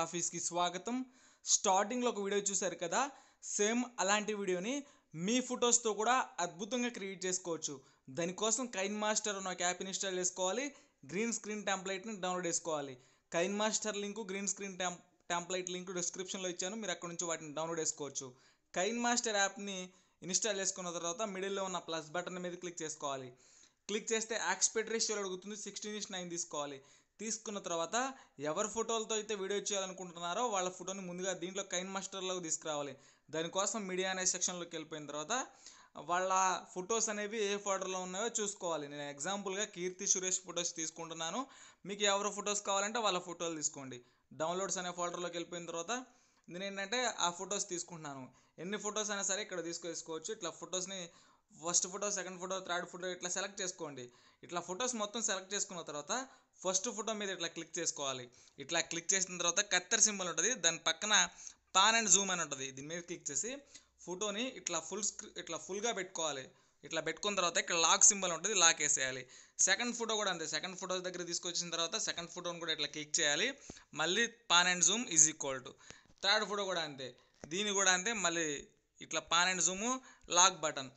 కాఫీస్కి స్వాగతం స్టార్టింగ్లో ఒక వీడియో చూశారు కదా సేమ్ అలాంటి వీడియోని మీ ఫొటోస్తో కూడా అద్భుతంగా క్రియేట్ చేసుకోవచ్చు దానికోసం కైన్ మాస్టర్ అన్న ఒక యాప్ ఇన్స్టాల్ చేసుకోవాలి గ్రీన్ స్క్రీన్ టెంప్లెట్ని డౌన్లోడ్ చేసుకోవాలి KineMaster link green screen టెం టెంప్లెట్ లింక్ డిస్క్రిప్షన్లో ఇచ్చాను మీరు అక్కడ నుంచి వాటిని డౌన్లోడ్ చేసుకోవచ్చు కైన్ మాస్టర్ యాప్ని ఇన్స్టాల్ చేసుకున్న తర్వాత మిడిల్లో ఉన్న ప్లస్ బటన్ మీద క్లిక్ చేసుకోవాలి క్లిక్ చేస్తే యాక్స్పెక్టేషన్ అడుగుతుంది సిక్స్టీన్ ఇస్ నైన్ తీసుకోవాలి తీసుకున్న తర్వాత ఎవరి ఫోటోలతో అయితే వీడియో చేయాలనుకుంటున్నారో వాళ్ళ ఫోటోని ముందుగా దీంట్లో కైన్ మాస్టర్లోకి తీసుకురావాలి దానికోసం మీడియా అనే సెక్షన్లోకి వెళ్ళిపోయిన తర్వాత వాళ్ళ ఫొటోస్ అనేవి ఏ ఫోటోలో ఉన్నాయో చూసుకోవాలి నేను ఎగ్జాంపుల్గా కీర్తి సురేష్ ఫొటోస్ తీసుకుంటున్నాను మీకు ఎవరి ఫొటోస్ కావాలంటే వాళ్ళ ఫోటోలు తీసుకోండి డౌన్లోడ్స్ అనే ఫోల్డర్లోకి వెళ్ళిపోయిన తర్వాత నేను ఏంటంటే ఆ ఫొటోస్ తీసుకుంటున్నాను ఎన్ని ఫొటోస్ అయినా సరే ఇక్కడ తీసుకొచ్చుకోవచ్చు ఇట్లా ఫొటోస్ని first photo second photo third photo ఇట్లా సెలెక్ట్ చేసుకోండి ఇట్లా ఫొటోస్ మొత్తం సెలెక్ట్ చేసుకున్న తర్వాత ఫస్ట్ ఫోటో మీద ఇట్లా క్లిక్ చేసుకోవాలి ఇట్లా క్లిక్ చేసిన తర్వాత కత్తెర సింబల్ ఉంటుంది దాని పక్కన పాన్ అండ్ జూమ్ అని ఉంటుంది దీని మీద క్లిక్ చేసి ఫోటోని ఇట్లా ఫుల్ స్క్రీ ఇట్లా ఫుల్గా పెట్టుకోవాలి ఇట్లా పెట్టుకున్న తర్వాత ఇక్కడ లాక్ సింబల్ ఉంటుంది లాక్ వేసేయాలి సెకండ్ ఫోటో కూడా అంతే సెకండ్ ఫోటో దగ్గర తీసుకొచ్చిన తర్వాత సెకండ్ ఫోటోని కూడా ఇట్లా క్లిక్ చేయాలి మళ్ళీ pan and zoom is equal to third photo కూడా అంతే దీని కూడా అంతే మళ్ళీ ఇట్లా pan and zoom lock button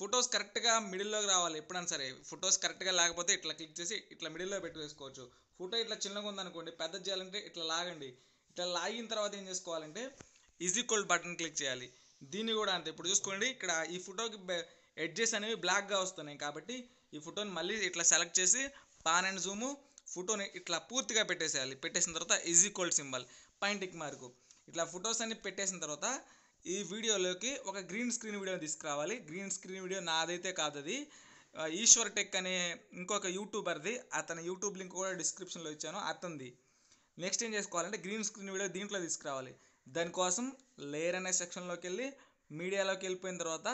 photos కరెక్ట్గా మిడిల్లోకి రావాలి ఎప్పుడైనా సరే ఫొటోస్ కరెక్ట్గా లేకపోతే ఇట్లా క్లిక్ చేసి ఇట్లా మిడిల్లో పెట్టి వేసుకోవచ్చు ఫోటో ఇట్లా చిన్నగా ఉందనుకోండి పెద్ద చేయాలంటే ఇట్లా లాగండి ఇట్లా లాగిన తర్వాత ఏం చేసుకోవాలంటే ఈజీ కోల్డ్ బటన్ క్లిక్ చేయాలి దీన్ని కూడా అంతే ఇప్పుడు చూసుకోండి ఇక్కడ ఈ ఫోటోకి ఎడ్జెస్ అనేవి బ్లాక్గా వస్తున్నాయి కాబట్టి ఈ ఫోటోని మళ్ళీ ఇట్లా సెలెక్ట్ చేసి పాన్ అండ్ జూము ఫోటోని ఇట్లా పూర్తిగా పెట్టేసేయాలి పెట్టేసిన తర్వాత ఈజీ కోల్డ్ సింబల్ పైంటిక్ మార్కు ఇట్లా ఫొటోస్ అన్ని పెట్టేసిన తర్వాత ఈ వీడియోలోకి ఒక గ్రీన్ స్క్రీన్ వీడియోని తీసుకురావాలి గ్రీన్ స్క్రీన్ వీడియో నాదైతే కాదు అది ఈశ్వర్ టెక్ అనే ఇంకొక యూట్యూబర్ది అతని యూట్యూబ్ లింక్ కూడా డిస్క్రిప్షన్లో ఇచ్చాను అతనిది నెక్స్ట్ ఏం చేసుకోవాలంటే గ్రీన్ స్క్రీన్ వీడియో దీంట్లో తీసుకురావాలి దానికోసం లేయర్ అనే సెక్షన్లోకి వెళ్ళి మీడియాలోకి వెళ్ళిపోయిన తర్వాత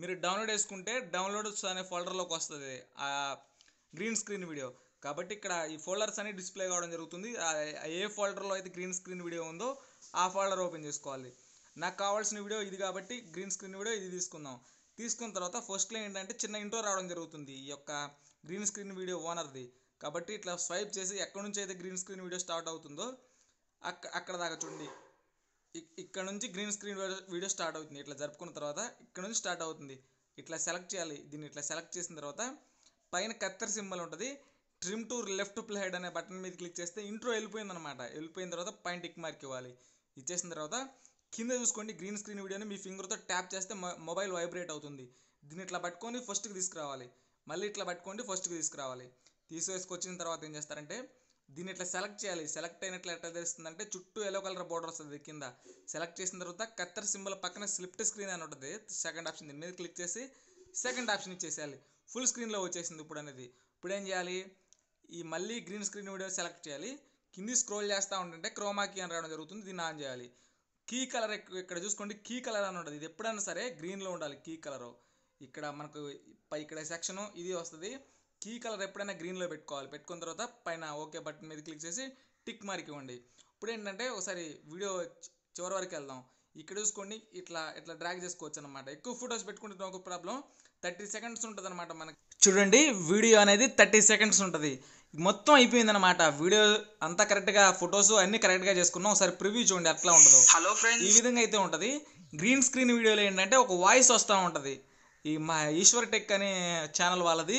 మీరు డౌన్లోడ్ చేసుకుంటే డౌన్లోడ్స్ అనే ఫోల్డర్లోకి వస్తుంది ఆ గ్రీన్ స్క్రీన్ వీడియో కాబట్టి ఇక్కడ ఈ ఫోల్డర్స్ అన్ని డిస్ప్లే కావడం జరుగుతుంది ఏ ఫోల్డర్లో అయితే గ్రీన్ స్క్రీన్ వీడియో ఉందో ఆ ఫోల్డర్ ఓపెన్ చేసుకోవాలి నాకు కావాల్సిన వీడియో ఇది కాబట్టి గ్రీన్ స్క్రీన్ వీడియో ఇది తీసుకుందాం తీసుకున్న తర్వాత ఫస్ట్లో ఏంటంటే చిన్న ఇంట్రో రావడం జరుగుతుంది ఈ యొక్క గ్రీన్ స్క్రీన్ వీడియో ఓనర్ది కాబట్టి ఇట్లా స్వైప్ చేసి ఎక్కడి నుంచి అయితే గ్రీన్ స్క్రీన్ వీడియో స్టార్ట్ అవుతుందో అక్క అక్కడ దాకా చూడండి ఇక్కడ నుంచి గ్రీన్ స్క్రీన్ వీడియో స్టార్ట్ అవుతుంది ఇట్లా జరుపుకున్న తర్వాత ఇక్కడ నుంచి స్టార్ట్ అవుతుంది ఇట్లా సెలెక్ట్ చేయాలి దీన్ని ఇట్లా సెలెక్ట్ చేసిన తర్వాత పైన కత్తెర సింబల్ ఉంటుంది ట్రిమ్ టూర్ లెఫ్ట్ ప్లైడ్ అనే బటన్ మీద క్లిక్ చేస్తే ఇంట్రో అనమాట వెళ్ళిపోయిన తర్వాత పైన టిక్ మార్క్ ఇవ్వాలి ఇచ్చేసిన తర్వాత కింద చూసుకోండి గ్రీన్ స్క్రీన్ వీడియోని మీ ఫింగర్తో ట్యాప్ చేస్తే మొబైల్ వైబ్రేట్ అవుతుంది దీన్ని ఇట్లా పట్టుకొని ఫస్ట్కి తీసుకురావాలి మళ్ళీ ఇట్లా పట్టుకోండి ఫస్ట్కి తీసుకురావాలి తీసుకొచ్చిన తర్వాత ఏం చేస్తారంటే దీన్ని ఇట్లా సెలెక్ట్ చేయాలి సెలెక్ట్ అయినట్లు ఎట్లా తెలుస్తుందంటే చుట్టూ ఎల్లో కలర్ బోర్డర్ వస్తుంది కింద సెలెక్ట్ చేసిన తర్వాత కత్తర్ సింబల్ పక్కన స్లిప్ట్ స్క్రీన్ అని ఉంటుంది సెకండ్ ఆప్షన్ దీని మీద క్లిక్ చేసి సెకండ్ ఆప్షన్ ఇచ్చేసేయాలి ఫుల్ స్క్రీన్లో వచ్చేసింది ఇప్పుడు అనేది ఇప్పుడు ఏం చేయాలి ఈ మళ్ళీ గ్రీన్ స్క్రీన్ వీడియో సెలెక్ట్ చేయాలి కింది స్క్రోల్ చేస్తూ ఉంటుంటే కీ అని రావడం జరుగుతుంది దీన్ని ఆన్ చేయాలి కీ కలర్ ఇక్కడ చూసుకోండి కీ కలర్ అని ఉంటుంది ఇది ఎప్పుడైనా సరే గ్రీన్లో ఉండాలి కీ కలరు ఇక్కడ మనకు పై ఇక్కడ సెక్షను ఇది వస్తుంది కీ కలర్ ఎప్పుడైనా గ్రీన్లో పెట్టుకోవాలి పెట్టుకున్న తర్వాత పైన ఓకే బటన్ మీద క్లిక్ చేసి టిక్ మార్క్ ఇవ్వండి ఇప్పుడు ఏంటంటే ఒకసారి వీడియో చివరి వరకు వెళ్దాం ఇక్కడ చూసుకోండి ఇట్లా ఇట్లా డ్రాగ్ చేసుకోవచ్చు అనమాట ఎక్కువ ఫొటోస్ పెట్టుకుంటే ఒక ప్రాబ్లం థర్టీ సెకండ్స్ ఉంటుంది అనమాట మనకి చూడండి వీడియో అనేది థర్టీ సెకండ్స్ ఉంటుంది మొత్తం అయిపోయిందనమాట వీడియో అంతా కరెక్ట్గా ఫొటోస్ అన్ని కరెక్ట్గా చేసుకున్నాం ఒకసారి ప్రివ్యూ చూడండి అట్లా ఉండదు హలో ఫ్రెండ్స్ ఈ విధంగా అయితే ఉంటుంది గ్రీన్ స్క్రీన్ వీడియోలో ఏంటంటే ఒక వాయిస్ వస్తూ ఉంటుంది ఈ మా ఈశ్వర్ టెక్ అనే ఛానల్ వాళ్ళది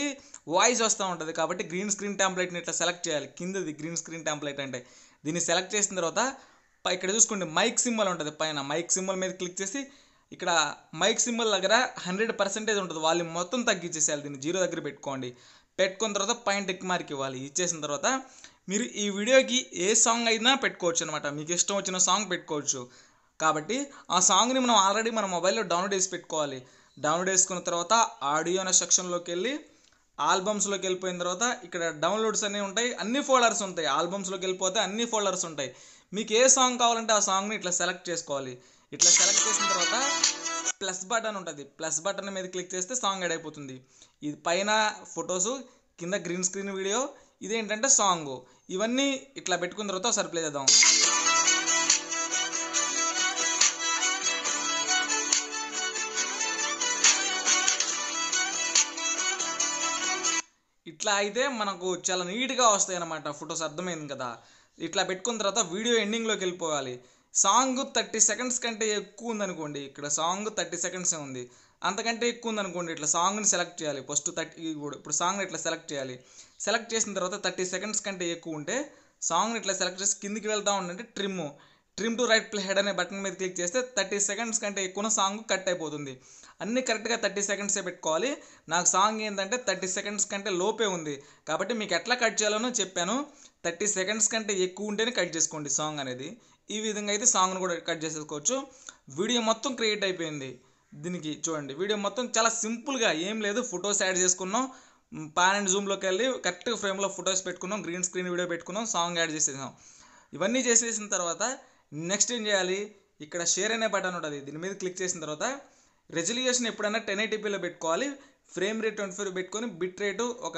వాయిస్ వస్తూ ఉంటుంది కాబట్టి గ్రీన్ స్క్రీన్ టాంప్లెట్ని ఇట్లా సెలెక్ట్ చేయాలి కిందది గ్రీన్ స్క్రీన్ టెంప్లెట్ అంటే దీన్ని సెలెక్ట్ చేసిన తర్వాత ఇక్కడ చూసుకోండి మైక్ సింబల్ ఉంటుంది పైన మైక్ సింబల్ మీద క్లిక్ చేసి ఇక్కడ మైక్ సింబల్ దగ్గర హండ్రెడ్ పర్సెంటేజ్ ఉంటుంది వాళ్ళు మొత్తం తగ్గించేసేయాలి దీన్ని జీరో దగ్గర పెట్టుకోండి పెట్టుకున్న తర్వాత పైన టిక్ మార్క్ ఇవ్వాలి ఇచ్చేసిన తర్వాత మీరు ఈ వీడియోకి ఏ సాంగ్ అయినా పెట్టుకోవచ్చు అనమాట మీకు ఇష్టం వచ్చిన సాంగ్ పెట్టుకోవచ్చు కాబట్టి ఆ సాంగ్ని మనం ఆల్రెడీ మన మొబైల్లో డౌన్లోడ్ చేసి పెట్టుకోవాలి డౌన్లోడ్ చేసుకున్న తర్వాత ఆడియో అనే సెక్షన్లోకి వెళ్ళి ఆల్బమ్స్లోకి వెళ్ళిపోయిన తర్వాత ఇక్కడ డౌన్లోడ్స్ అన్నీ ఉంటాయి అన్ని ఫోల్డర్స్ ఉంటాయి ఆల్బమ్స్లోకి వెళ్ళిపోతే అన్ని ఫోల్డర్స్ ఉంటాయి మీకు ఏ సాంగ్ కావాలంటే ఆ సాంగ్ని ఇట్లా సెలెక్ట్ చేసుకోవాలి ఇట్లా సెలెక్ట్ చేసిన తర్వాత ప్లస్ బటన్ ఉంటుంది ప్లస్ బటన్ మీద క్లిక్ చేస్తే సాంగ్ యాడ్ అయిపోతుంది ఇది పైన ఫొటోస్ కింద గ్రీన్ స్క్రీన్ వీడియో ఇదేంటంటే సాంగ్ ఇవన్నీ ఇట్లా పెట్టుకున్న తర్వాత ఒకసారి ప్లే చేద్దాం ఇట్లా అయితే మనకు చాలా నీట్గా వస్తాయి అన్నమాట ఫొటోస్ అర్థమైంది కదా ఇట్లా పెట్టుకున్న తర్వాత వీడియో ఎండింగ్లోకి వెళ్ళిపోవాలి సాంగ్ థర్టీ సెకండ్స్ కంటే ఎక్కువ ఉందనుకోండి ఇక్కడ సాంగ్ థర్టీ సెకండ్సే ఉంది అంతకంటే ఎక్కువ ఉందనుకోండి ఇట్లా సాంగ్ని సెలెక్ట్ చేయాలి ఫస్ట్ థర్టీ ఇప్పుడు ఇప్పుడు సాంగ్ని ఇట్లా సెలెక్ట్ చేయాలి సెలెక్ట్ చేసిన తర్వాత థర్టీ సెకండ్స్ కంటే ఎక్కువ ఉంటే సాంగ్ని ఇట్లా సెలెక్ట్ చేసి కిందికి వెళ్తా ఉండంటే trim trim to right play head అనే బటన్ మీద క్లిక్ చేస్తే థర్టీ సెకండ్స్ కంటే ఎక్కువ సాంగ్ కట్ అయిపోతుంది అన్నీ కరెక్ట్గా థర్టీ సెకండ్సే పెట్టుకోవాలి నాకు సాంగ్ ఏంటంటే థర్టీ సెకండ్స్ కంటే లోపే ఉంది కాబట్టి మీకు ఎట్లా కట్ చేయాలనో చెప్పాను థర్టీ సెకండ్స్ కంటే ఎక్కువ ఉంటేనే కట్ చేసుకోండి సాంగ్ అనేది ఈ విధంగా అయితే సాంగ్ను కూడా కట్ చేసేసుకోవచ్చు వీడియో మొత్తం క్రియేట్ అయిపోయింది దీనికి చూడండి వీడియో మొత్తం చాలా సింపుల్గా ఏం లేదు ఫొటోస్ యాడ్ చేసుకున్నాం పాన్ అండ్ జూమ్లోకి వెళ్ళి కరెక్ట్ ఫ్రేమ్లో ఫొటోస్ పెట్టుకున్నాం గ్రీన్ స్క్రీన్ వీడియో పెట్టుకున్నాం సాంగ్ యాడ్ చేసేసాం ఇవన్నీ చేసేసిన తర్వాత నెక్స్ట్ ఏం చేయాలి ఇక్కడ షేర్ అనే బటన్ ఉంటుంది దీని మీద క్లిక్ చేసిన తర్వాత రెజల్యూషన్ ఎప్పుడైనా టెన్ ఎయిటీపీలో పెట్టుకోవాలి ఫ్రేమ్ రేట్ ట్వంటీ ఫైవ్ పెట్టుకొని బిట్ రేటు ఒక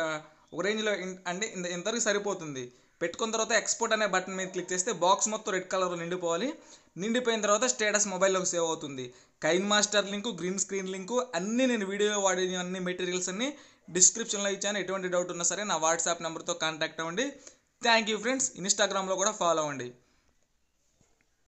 ఒక రేంజ్లో అంటే ఇంత ఇంతవరకు సరిపోతుంది పెట్టుకున్న తర్వాత ఎక్స్పోర్ట్ అనే బటన్ మీద క్లిక్ చేస్తే బాక్స్ మొత్తం రెడ్ కలర్లో నిండిపోవాలి నిండిపోయిన తర్వాత స్టేటస్ మొబైల్లోకి సేవ్ అవుతుంది KineMaster link green screen link అన్నీ నేను వీడియో వాడిన అన్ని మెటీరియల్స్ అన్ని డిస్క్రిప్షన్లో ఇచ్చాను ఎటువంటి డౌట్ ఉన్నా సరే నా వాట్సాప్ నెంబర్తో కాంటాక్ట్ అవ్వండి థ్యాంక్ యూ ఫ్రెండ్స్ ఇన్స్టాగ్రామ్లో కూడా ఫాలో అవ్వండి